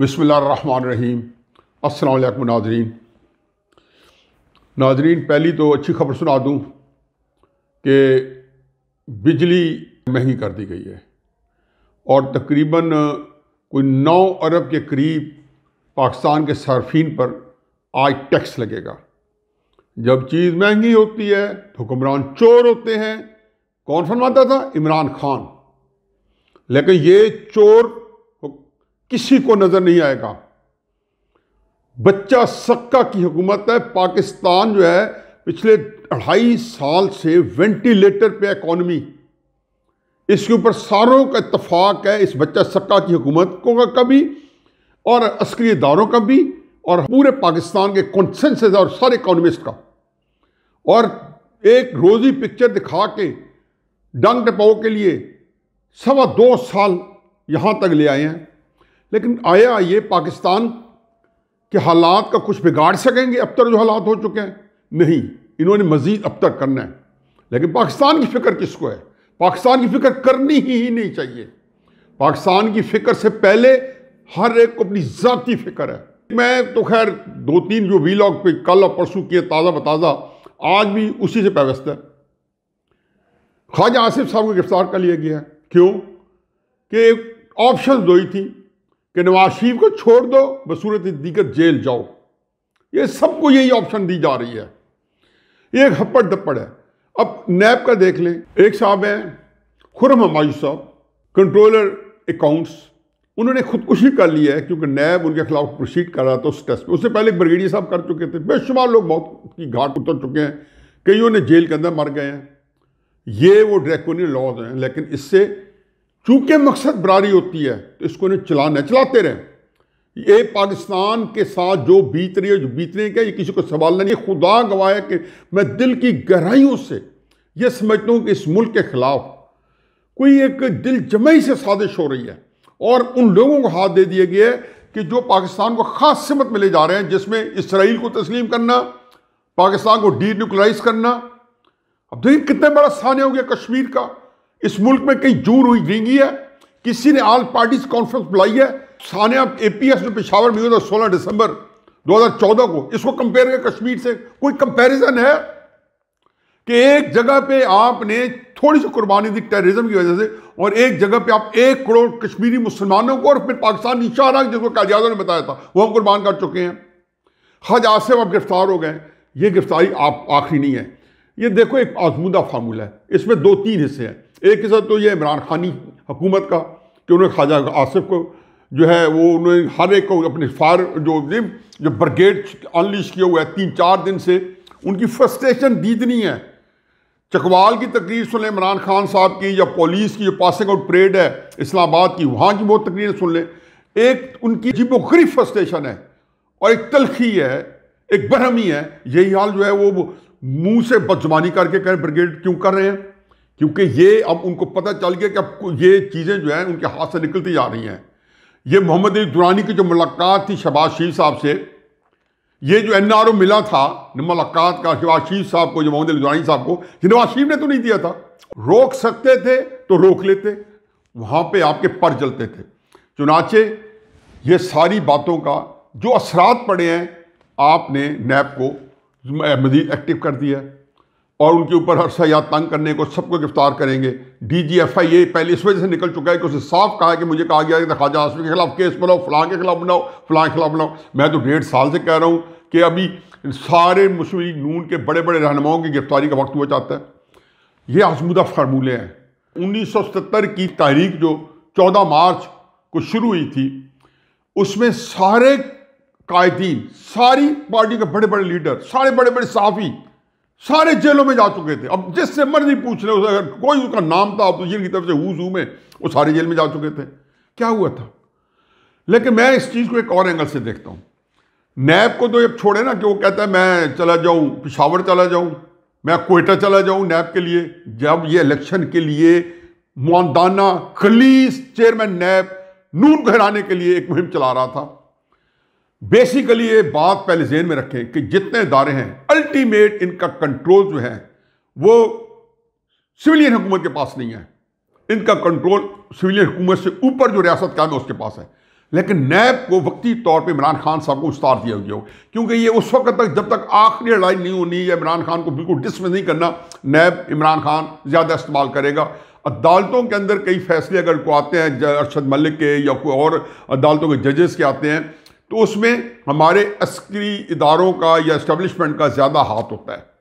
बसमीम अल्लाम नाजरीन नाजरीन पहली तो अच्छी खबर सुना दूँ कि बिजली महंगी कर दी गई है और तकरीबन कोई नौ अरब के करीब पाकिस्तान के सार्फिन पर आज टैक्स लगेगा जब चीज़ महंगी होती है तो हुक्मरान चोर होते हैं कौन फरमाता था इमरान खान लेकिन ये चोर किसी को नजर नहीं आएगा बच्चा सक्का की हुकूमत है पाकिस्तान जो है पिछले अढ़ाई साल से वेंटिलेटर पे इकॉनमी इसके ऊपर सारों का इतफाक है इस बच्चा सक्का की हुकूमत को का भी और अस्करी इदारों का भी और पूरे पाकिस्तान के कॉन्सेंस और सारे इकॉनमिस्ट का और एक रोज़ी पिक्चर दिखा के डंग टपाओ के लिए सवा दो साल यहाँ तक ले आए हैं लेकिन आया ये पाकिस्तान के हालात का कुछ बिगाड़ सकेंगे अब तक जो हालात हो चुके हैं नहीं इन्होंने मज़ीद अब तक करना है लेकिन पाकिस्तान की फ़िक्र किसको है पाकिस्तान की फ़िक्र करनी ही, ही नहीं चाहिए पाकिस्तान की फ़िक्र से पहले हर एक को अपनी ज़ाती फ़िक्र है मैं तो खैर दो तीन जो वीलॉग पे कल और परसों किए ताज़ा बताज़ा आज भी उसी से पैवस्त है ख्वाजा आसिफ साहब को गिरफ्तार कर लिया गया क्यों कि ऑप्शन दो ही थी कि नवाज शरीफ को छोड़ दो बसूरत दीगर जेल जाओ ये सबको यही ऑप्शन दी जा रही है ये एक हप्पड़ दप्पड़ है अब नैब का देख लें एक साहब हैं खुरम हमायू साहब कंट्रोलर अकाउंट्स उन्होंने खुदकुशी कर ली है क्योंकि नैब उनके खिलाफ प्रोसीड कर रहा था उस टेस्ट में उससे पहले ब्रिगेडियर साहब कर चुके थे बेशुमार लोग बहुत की घाट उतर चुके हैं कईयों ने जेल के अंदर मर गए हैं ये वो ड्रैकोनियन लॉज हैं लेकिन इससे चूंकि मकसद बरारी होती है तो इसको इन्हें चलाना चलाते रहें ये पाकिस्तान के साथ जो बीत रही है जो बीत रही है ये किसी को सवाल नहीं खुदा गवाया कि मैं दिल की गहराइयों से यह समझता हूँ कि इस मुल्क के खिलाफ कोई एक दिल जमई से साजिश हो रही है और उन लोगों को हाथ दे दिया गया है कि जो पाकिस्तान को खास सिमत में ले जा रहे हैं जिसमें इसराइल को तस्लीम करना पाकिस्तान को डी करना अब देखिए कितने बड़ा सान्य हो गया कश्मीर का इस मुल्क में कहीं जूर हुई जींगी है किसी ने ऑल पार्टीज कॉन्फ्रेंस बुलाई है सानिया ए पी एस ने पिशावर में हुआ सोलह दिसंबर 2014 को इसको कंपेयर कर कश्मीर से कोई कंपैरिजन है कि एक जगह पे आपने थोड़ी सी कुर्बानी दी टेररिज्म की वजह से और एक जगह पे आप एक करोड़ कश्मीरी मुसलमानों को और फिर पाकिस्तान इशारा जिसको कालियाजा ने बताया था वह कुर्बान कर चुके हैं हज आसिफ आप गिरफ्तार हो गए ये गिरफ्तारी आप आखिरी नहीं है ये देखो एक आजमूदा फार्मूला है इसमें दो तीन हिस्से हैं एक किस्सा तो ये इमरान खानी हुकूमत का कि उन्होंने ख्वाजा आसिफ को जो है वो उन्होंने हर एक को अपने फायर जो जो ब्रिगेड अनलिश किया हुआ है तीन चार दिन से उनकी फ्रस्ट्रेशन दीदनी है चकवाल की तकरीर सुन लें इमरान खान साहब की या पुलिस की जो पासिंग आउट परेड है इस्लामाबाद की वहाँ की बहुत तकरीरें सुन लें एक उनकी जीबो गरीब फ्रस्ट्रेशन है और एक तलखी है एक बरहमी है यही हाल जो है वो मुँह से बदजमानी करके करें ब्रिगेड क्यों कर रहे हैं क्योंकि ये अब उनको पता चल गया कि अब ये चीज़ें जो हैं उनके हाथ से निकलती जा रही हैं ये मोहम्मद अली दुरानी की जो मुलाकात थी शहबाज शरीफ साहब से ये जो एन आर ओ मिला था मुलाकात का शहबाज शरीफ साहब को जो मोहम्मद अली दुरानी साहब को ये नवाज शरीफ ने तो नहीं दिया था रोक सकते थे तो रोक लेते वहाँ पर आपके पर जलते थे चुनाचे ये सारी बातों का जो असरात पड़े हैं आपने नैब को मजीद एक्टिव कर दिया है और उनके ऊपर हर याद तंग करने को सबको गिरफ्तार करेंगे डी जी एफ आई ये पहले इस वजह से निकल चुका है कि उसने साफ कहा कि मुझे कहा गया कि खाजा आसमी के खिलाफ केस बनाओ फलां के खिलाफ बनाओ फलां के खिलाफ बनाओ मैं तो डेढ़ साल से कह रहा हूँ कि अभी सारे मुस्लिम नून के बड़े बड़े रहनुमाओं की गिरफ्तारी का वक्त हुआ चाहता है ये आजमुदा फार्मूले हैं उन्नीस सौ सतर की तारीख जो चौदह मार्च को शुरू हुई थी उसमें सारे कायदीन सारी पार्टी के बड़े बड़े लीडर सारे बड़े बड़े साफ़ी सारे जेलों में जा चुके थे अब जिससे मर्जी पूछ ले अगर कोई उसका नाम था अपोजिशन तो की तरफ से हु में वो सारे जेल में जा चुके थे क्या हुआ था लेकिन मैं इस चीज़ को एक और एंगल से देखता हूँ नैब को तो ये छोड़े ना कि वो कहता है मैं चला जाऊँ पिशावर चला जाऊँ मैं कोयटा चला जाऊँ नैब के लिए जब ये इलेक्शन के लिए मानदाना खलीस चेयरमैन नैब नून घराने के लिए एक मुहिम चला रहा था बेसिकली ये बात पहले जेन में रखें कि जितने इदारे हैं अल्टीमेट इनका कंट्रोल जो है वो सिविलियन हुकूमत के पास नहीं है इनका कंट्रोल सिविलियन हुकूमत से ऊपर जो रियासत क्या है उसके पास है लेकिन नैब को वक्ती तौर पे इमरान खान साहब को उतार दिया गया क्योंकि ये उस वक्त तक जब तक आखिरी लड़ाई नहीं होनी या इमरान खान को बिल्कुल डिसमिस नहीं करना नैब इमरान खान ज़्यादा इस्तेमाल करेगा अदालतों के अंदर कई फैसले अगर को आते हैं अरशद मलिक के या कोई और अदालतों के जजेस के आते हैं तो उसमें हमारे अस्करी इदारों का या इस्टबलिशमेंट का ज़्यादा हाथ होता है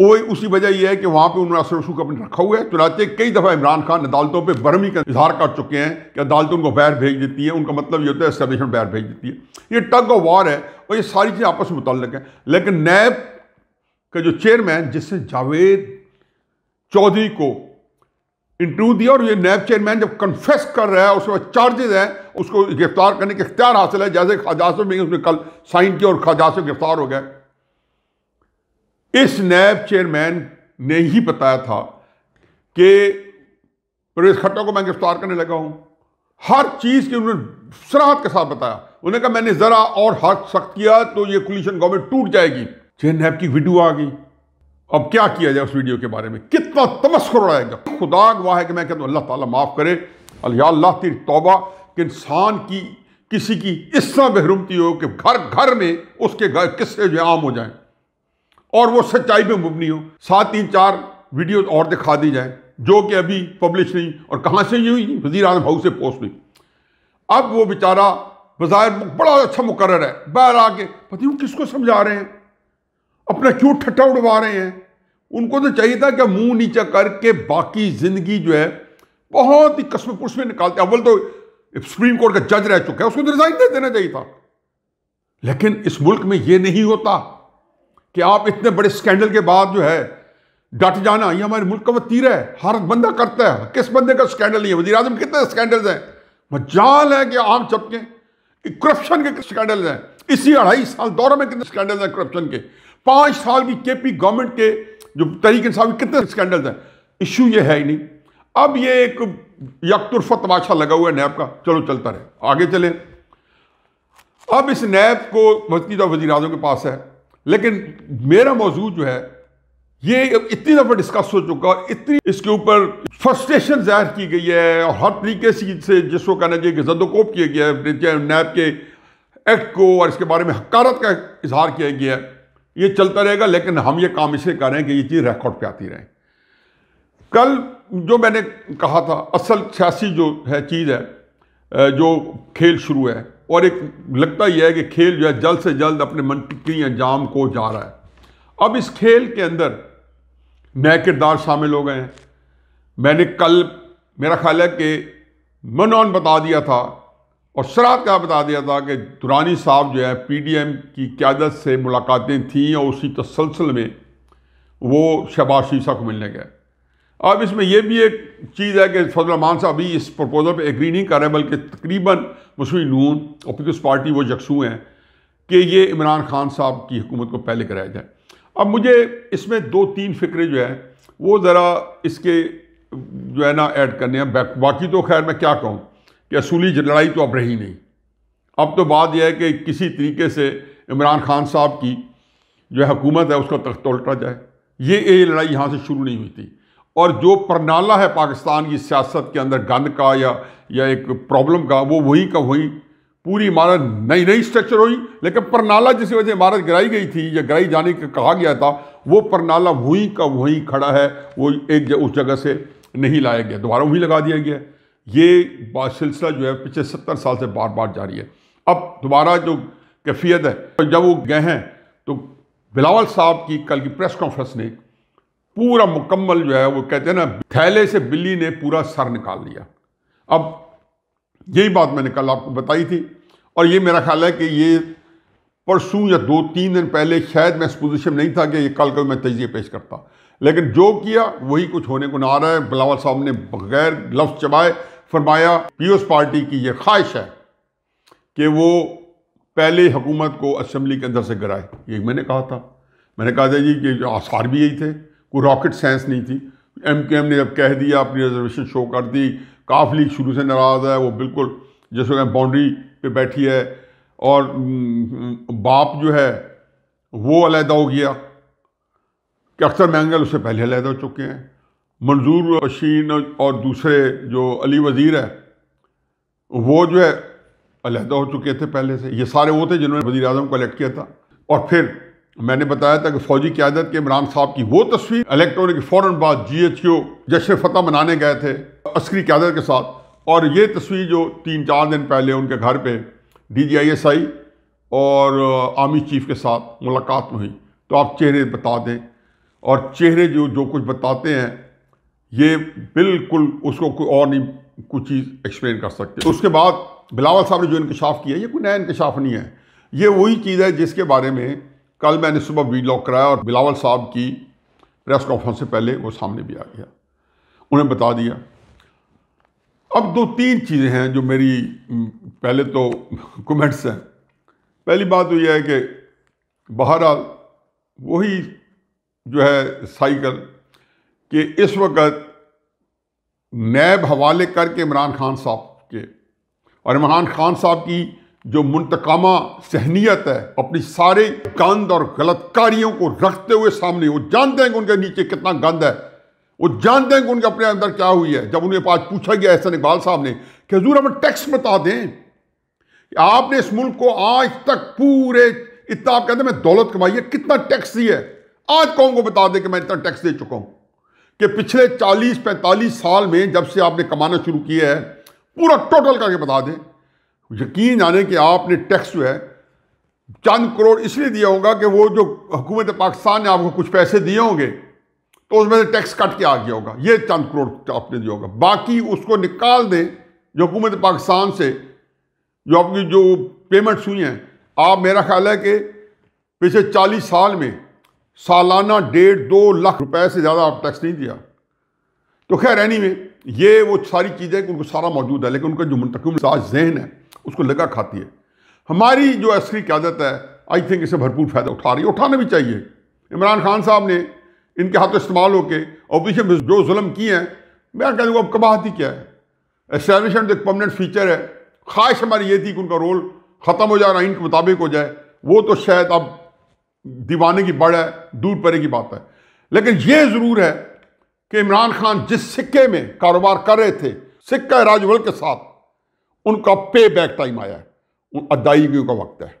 वो उसी वजह यह है कि वहाँ पर उन्होंने असर रसूख अपने रखा हुआ है चुनाचे कई दफ़ा इमरान खान अदालतों पर बरमी का इजहार कर चुके हैं कि अदालत उनको बैर भेज देती है उनका मतलब ये होता है इस्टबलिशमेंट बैर भेज देती है ये टग ऑफ वार है और ये सारी चीज़ें आपस में मुतलक हैं लेकिन नैब का जो चेयरमैन जिससे जावेद चौधरी को इंटरव्यू दिया और ये नैब चेयरमैन जब कन्फेस कर रहा है उसमें चार्जेज हैं उसको गिरफ्तार करने के इख्तियार हासिल है जैसे ख्वाजा आसफ में उसने कल साइन किया और ख्वाजा आसफ गिरफ्तार हो गया इस नैब चेयरमैन ने ही बताया था कि प्रवेश खट्टा को मैं गिरफ्तार करने लगा हूं हर चीज़ की उन्होंने सराहत के साथ बताया उन्होंने कहा मैंने ज़रा और हाथ सख्त किया तो ये कुलिशन गवर्नमेंट टूट जाएगी चेयर नैब की वीडियो आ गई अब क्या किया जाए उस वीडियो के बारे में कितना तमस्कर उड़ाएगा खुदा गवाह है कि मैं कहता हूँ अल्लाह ताला माफ़ करे अल्लाह तेरी तौबा कि इंसान की किसी की इस तरह बहरूमती हो कि घर घर में उसके घर किस्से जो आम हो जाए और वो सच्चाई में मुबनी हो सात तीन चार वीडियो और दिखा दी जाए जो कि अभी पब्लिश नहीं और कहाँ से हुई वजीर आजम हाउस से पोस्ट हुई अब वो बेचारा बाज़ाहिर बड़ा अच्छा मुकर है बाहर आके पति नहीं किसको समझा रहे हैं अपना क्यों ठट्ठा उड़वा रहे हैं उनको तो चाहिए था कि मुंह नीचा करके बाकी ज़िंदगी जो है बहुत ही कसम पुरुष में निकालते अव्वल तो सुप्रीम कोर्ट का जज रह चुका है उसको तो रिजाइन दे देना चाहिए था लेकिन इस मुल्क में यह नहीं होता कि आप इतने बड़े स्कैंडल के बाद जो है डट जाना ये हमारे मुल्क का वतीर है हर बंदा करता है किस बंदे का स्कैंडल नहीं है वजी अजम कितने स्कैंडल्स हैं मजाल है कि आम चपके करप्शन के स्कैंडल हैं इसी अढ़ाई साल दौर में कितने स्कैंडल हैं करप्शन के पाँच साल के पी गवर्नमेंट के जो तरीके साहब कितने स्कैंडल्स हैं इश्यू ये है ही नहीं अब ये एक यकतरफा तमाशा लगा हुआ है नैब का चलो चलता रहे आगे चले अब इस नैब को मस्तीदा वजी अजम के पास है लेकिन मेरा मौजू जो है ये इतनी दफ़ा डिस्कस हो चुका इतनी इसके ऊपर फ्रस्ट्रेशन जाहिर की गई है और हर तरीके से जिसको कहना चाहिए कि जदोकोप किया गया है नैब के एक्ट को और इसके बारे में हकारत का इजहार किया गया है ये चलता रहेगा लेकिन हम ये काम इसलिए कर रहे हैं कि ये चीज़ रिकॉर्ड पे आती रहे कल जो मैंने कहा था असल सियासी जो है चीज़ है जो खेल शुरू है और एक लगता ही है कि खेल जो है जल्द से जल्द अपने मनटिकी अंजाम को जा रहा है अब इस खेल के अंदर नए किरदार शामिल हो गए हैं मैंने कल मेरा ख्याल है कि मनोन बता दिया था और सराहत का बता दिया था कि दुरानी साहब जो है पीडीएम की क्यादत से मुलाकातें थीं और उसी तसलसल में वो शहबाज शीशा को मिलने गए अब इसमें यह भी एक चीज़ है कि फजलमान साहब भी इस प्रपोज़ल पर एग्री नहीं कर रहे बल्कि तकरीबन मुस्लिम नून और पीपल्स पार्टी वो यकसू हैं कि ये इमरान खान साहब की हुकूमत को पहले कराया जाए अब मुझे इसमें दो तीन फिक्रे जो हैं वो ज़रा इसके जो है ना ऐड करने हैं बाकी तो खैर मैं क्या कहूँ कि असूली लड़ाई तो अब रही नहीं अब तो बात यह है कि किसी तरीके से इमरान खान साहब की जो हुकूमत है उसका तख्त उल्टा जाए ये ये लड़ाई यहाँ से शुरू नहीं हुई थी और जो प्रणाला है पाकिस्तान की सियासत के अंदर गंद का या या एक प्रॉब्लम का वो वही का वही पूरी इमारत नई नई स्ट्रक्चर हुई लेकिन परनाला जिस वजह इमारत गिराई गई थी या गिराई जाने का कहा गया था वो प्रणाला वहीं का वहीं खड़ा है वो एक उस जगह से नहीं लाया गया दोबारा वहीं लगा दिया गया ये सिलसिला जो है पिछले सत्तर साल से बार बार जारी है अब दोबारा जो कैफियत है तो जब वो गए हैं तो बिलावल साहब की कल की प्रेस कॉन्फ्रेंस ने पूरा मुकम्मल जो है वो कहते हैं ना थैले से बिल्ली ने पूरा सर निकाल लिया अब यही बात मैंने कल आपको बताई थी और ये मेरा ख्याल है कि ये परसों या दो तीन दिन पहले शायद मैं इस पोजिशन नहीं था कि ये कल को मैं तजिए पेश करता लेकिन जो किया वही कुछ होने को ना आ रहा है बिलावल साहब ने बगैर लफ्ज़ चबाए फरमाया पीओस पार्टी की यह ख्वाहिश है कि वो पहले हुकूमत को असम्बली के अंदर से गिराए ये मैंने कहा था मैंने कहा था जी कि आसार भी यही थे कोई रॉकेट साइंस नहीं थी एम के एम ने जब कह दिया अपनी रिजर्वेशन शो कर दी काफ लीग शुरू से नाराज़ है वो बिल्कुल जैसे बाउंड्री पे बैठी है और बाप जो है वो अलहदा हो गया कि अक्सर मैंगल उससे पहले अलहदा हो चुके हैं मंजूर शीन और दूसरे जो अली वज़ीर है वो जो है अलहदा हो चुके थे पहले से ये सारे वो थे जिन्होंने वजी अजम को अलेक्ट किया था और फिर मैंने बताया था कि फौजी क्यादत के इमरान साहब की वो तस्वीर अलेक्ट होने के फ़ौर बाद जी एच ओ जश फतह मनाने गए थे अस्करी क्यादत के साथ और ये तस्वीर जो तीन चार दिन पहले उनके घर पर D G I S I और आर्मी चीफ के साथ मुलाकात में हुई तो आप चेहरे बता दें और चेहरे जो जो कुछ बताते हैं ये बिल्कुल उसको कोई और नहीं कुछ चीज़ एक्सप्लेन कर सकते उसके बाद बिलावल साहब ने जो इंकशाफ किया ये कोई नया इंकशाफ नहीं है ये वही चीज़ है जिसके बारे में कल मैंने सुबह वीलॉग कराया और बिलावल साहब की प्रेस कॉन्फ्रेंस से पहले वो सामने भी आ गया उन्हें बता दिया अब दो तीन चीज़ें हैं जो मेरी पहले तो कमेंट्स हैं पहली बात तो यह है कि बहरहाल वही जो है साइकिल कि इस वक्त नैब हवाले करके इमरान खान साहब के और इमरान खान साहब की जो मुंतकामा सहनीत है अपनी सारे गंद और गलत कार्यों को रखते हुए सामने वो जानते हैं कि उनके नीचे कितना गंद है वो जानते हैं कि उनके अपने अंदर क्या हुई है जब उन्हें पास पूछा गया एहसन इकबाल साहब ने कि हजूर हमें टैक्स बता दें कि आपने इस मुल्क को आज तक पूरे इतना आप कहते मैं दौलत कमाई है कितना टैक्स दी है आज कौन को बता दें कि मैं इतना टैक्स दे चुका हूं कि पिछले 40-45 साल में जब से आपने कमाना शुरू किया है पूरा टोटल करके बता दें यकीन जाने कि आपने टैक्स जो है चंद करोड़ इसलिए दिया होगा कि वो जो हुकूमत पाकिस्तान ने आपको कुछ पैसे दिए होंगे तो उसमें से टैक्स कट के आ गया होगा ये चंद करोड़ आपने दिया होगा बाकी उसको निकाल दें जो हुकूमत पाकिस्तान से जो आपकी जो पेमेंट्स हुई हैं आप मेरा ख्याल है कि पिछले चालीस साल में सालाना डेढ़ दो लाख रुपए से ज़्यादा आप टैक्स नहीं दिया तो खैर एनी anyway, ये वो सारी चीज़ें कि उनको सारा मौजूद है लेकिन उनका जो मंतकम जहन है उसको लगा खाती है हमारी जो असरी क्यादत है आई थिंक इसे भरपूर फ़ायदा उठा रही है उठाना भी चाहिए इमरान खान साहब ने इनके हाथों इस्तेमाल होकर और पीछे जो जुल्म किए हैं मैं कह दूँगा अब कबाहती क्या है एस्टेब्लिशमेंट एक परमानेंट फीचर है ख्वाहिश हमारी ये थी कि उनका रोल ख़त्म हो जाए आइन के मुताबिक हो जाए वो तो शायद अब दीवाने की बड़ है दूर परे की बात है लेकिन यह जरूर है कि इमरान खान जिस सिक्के में कारोबार कर रहे थे सिक्का राजवल के साथ उनका पे बैक टाइम आया है उन अदायगियों का वक्त है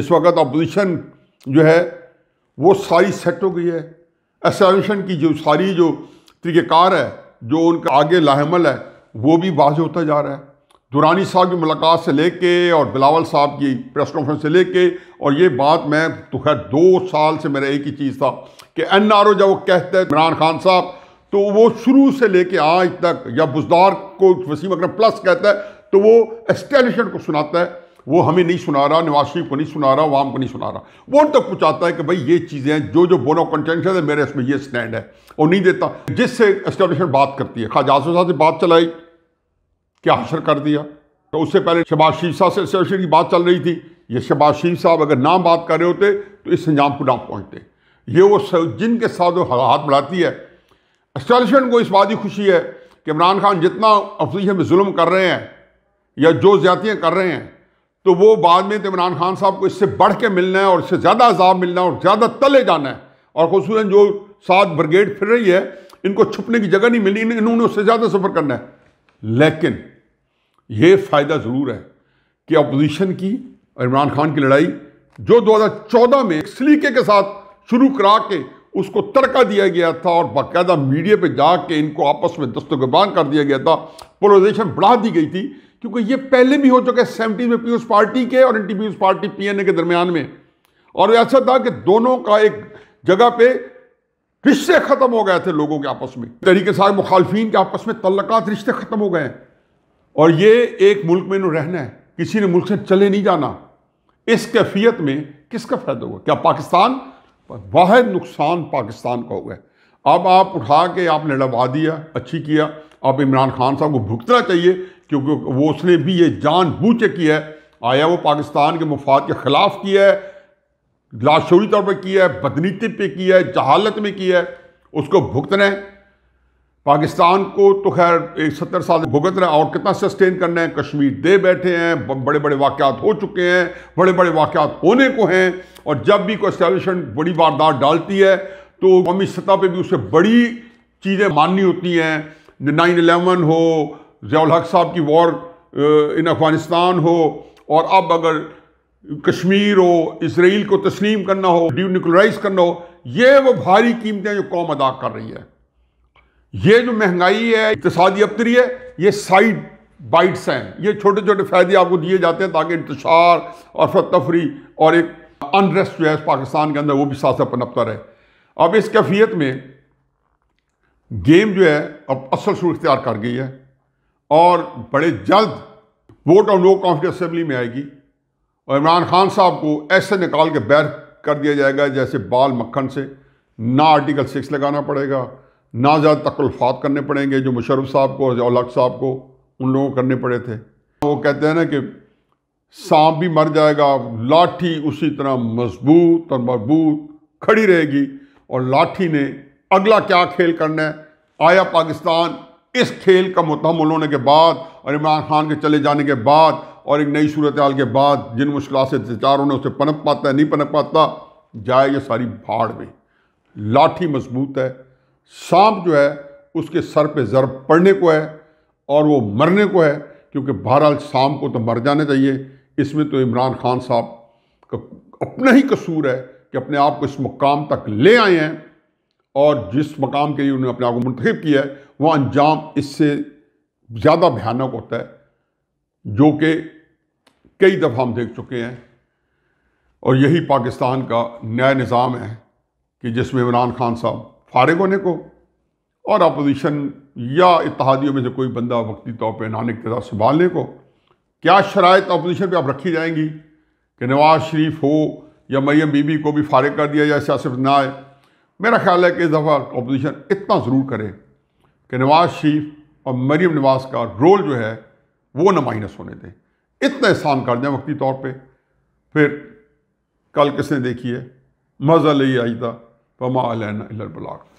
इस वक्त अपोजिशन जो है वो सारी सेट हो गई है एसोसिएशन की जो सारी जो तरीक़ेकार है जो उनका आगे लाहमल है वो भी वाज होता जा रहा है दुरानी साहब की मुलाकात से लेके और बिलावल साहब की प्रेस कॉन्फ्रेंस से लेके और ये बात मैं तो खैर दो साल से मेरा एक ही चीज़ था कि एन आर ओ जब वो कहते हैं इमरान खान साहब तो वो शुरू से लेके आज तक या बुजदार को वसीम अकरम प्लस कहता है तो वो एस्टेब्लिशमेंट को सुनाता है वो हमें नहीं सुना रहा नवाज शरीफ को नहीं सुना रहा वाम को नहीं सुना रहा वो उन तक पहुँचाता है कि भाई ये चीज़ें जो जो बोनो कंटेंशन है मेरे इसमें ये स्टैंड है और नहीं देता जिससे एस्टेब्लिशमेंट बात करती है खाजाजों साहब से बात चलाई क्या हासिल कर दिया तो उससे पहले शरीफ साहब से एसोसिएशन की बात चल रही थी ये शहबाज शीश साहब अगर नाम बात कर रहे होते तो इस अंजाम को ना पहुँचते ये वो जिनके साथ वो हाथ बढ़ाती है एस्टेब्लिशमेंट को इस बात की खुशी है कि इमरान खान जितना अपोजिशन में जुल्म कर रहे हैं या जो ज्यादतियाँ कर रहे हैं तो वो बाद में तो इमरान खान साहब को इससे बढ़ के मिलना है और इससे ज़्यादा अजाब मिलना है और ज़्यादा तले जाना है और खसूस जो साथ ब्रिगेड फिर रही है इनको छुपने की जगह नहीं मिली इन्होंने उससे ज़्यादा सफ़र करना है लेकिन ये फ़ायदा ज़रूर है कि अपोजिशन की और इमरान खान की लड़ाई जो 2014 में सलीके के साथ शुरू करा के उसको तड़का दिया गया था और बाकायदा मीडिया पे जाके इनको आपस में दस्तगबान कर दिया गया था पोलराइजेशन बढ़ा दी गई थी क्योंकि ये पहले भी हो चुके हैं सेवेंटीज में पीपल्स पार्टी के और एंटी पीपल्स पार्टी पीएनए के दरमियान में और ऐसा था कि दोनों का एक जगह पे रिश्ते ख़त्म हो गए थे लोगों के आपस में तरीके सारे मुखालफी के आपस में तल्लक रिश्ते ख़त्म हो गए हैं और ये एक मुल्क में इन्होंने रहना है किसी ने मुल्क से चले नहीं जाना इस कैफियत में किसका फ़ायदा हुआ क्या पाकिस्तान वाहद नुकसान पाकिस्तान का हुआ है अब आप उठा के आपने लड़वा दिया अच्छी किया अब इमरान खान साहब को भुगतना चाहिए क्योंकि वो उसने भी ये जान बूझ किया है आया वो पाकिस्तान के मफाद के ख़िलाफ़ किया है लाशोरी तौर पर किया है बदनीति पर किया है जहालत में किया है उसको भुगतना है पाकिस्तान को तो खैर एक सत्तर साल भुगत रहे और कितना सस्टेन करना है कश्मीर दे बैठे हैं बड़े बड़े वाक़ात हो चुके हैं बड़े बड़े वाक़ात होने को हैं और जब भी कोई स्टैब्लिशमेंट बड़ी वारदात डालती है तो कौमी सतह पर भी उसे बड़ी चीज़ें माननी होती हैं नाइन अलेवन हो जयाल हक साहब की वॉर इन अफगानिस्तान हो और अब अगर कश्मीर हो इसराइल को तस्लीम करना हो न्यूक्लराइज करना हो ये वो भारी कीमतें जो कौम अदा कर रही है ये जो महंगाई है इकतसादी अबतरी है ये साइड बाइट्स हैं ये छोटे छोटे फायदे आपको दिए जाते हैं ताकि इंतशार और तफरी और एक अनरेस्ट जो है पाकिस्तान के अंदर वो भी साथ पनपता रहे अब इस कैफियत में गेम जो है अब असल सूर इख्तियार कर गई है और बड़े जल्द वोट और नो कॉन्फिडेंस असम्बली में आएगी और इमरान खान साहब को ऐसे निकाल के बैर कर दिया जाएगा जैसे बाल मक्खन से ना आर्टिकल सिक्स लगाना पड़ेगा ना ज़्यादा तकल्फात करने पड़ेंगे जो मुशरफ साहब को अलग साहब को उन लोगों को करने पड़े थे वो कहते हैं ना कि सांप भी मर जाएगा लाठी उसी तरह मजबूत और मजबूत खड़ी रहेगी और लाठी ने अगला क्या खेल करना है आया पाकिस्तान इस खेल का मतम होने के बाद और इमरान खान के चले जाने के बाद और एक नई सूरत हाल के बाद जिन मुश्किल से चारों ने उसे पनप पाता है नहीं पनप पाता जाए ये सारी भाड़ में लाठी मजबूत है सांप जो है उसके सर पे ज़र पड़ने को है और वो मरने को है क्योंकि बहरहाल शाम को तो मर जाना चाहिए इसमें तो इमरान खान साहब का अपना ही कसूर है कि अपने आप को इस मुकाम तक ले आए हैं और जिस मकाम के लिए उन्होंने अपने आप को मुंतब किया है वह अंजाम इससे ज़्यादा भयानक होता है जो कि कई दफ़ा हम देख चुके हैं और यही पाकिस्तान का नया निज़ाम है कि जिसमें इमरान खान साहब फारिग होने को और अपोजिशन या इतिहादियों में से कोई बंदा वक्ती तौर पर नान इकतदा संभालने को क्या शराय अपोजिशन पर आप रखी जाएंगी कि नवाज शरीफ हो या मरियम बीबी को भी फारिग कर दिया जाए सियासत ना आए मेरा ख्याल है कि इस दफ़ा अपोजिशन इतना ज़रूर करे कि नवाज शरीफ और मरियम नवाज का रोल जो है वो ना माइनस होने दें इतना एहसान कर दें वक्ती तौर पर फिर कल किसने देखी है मज़ा ले आई था फमा अलैना बलाक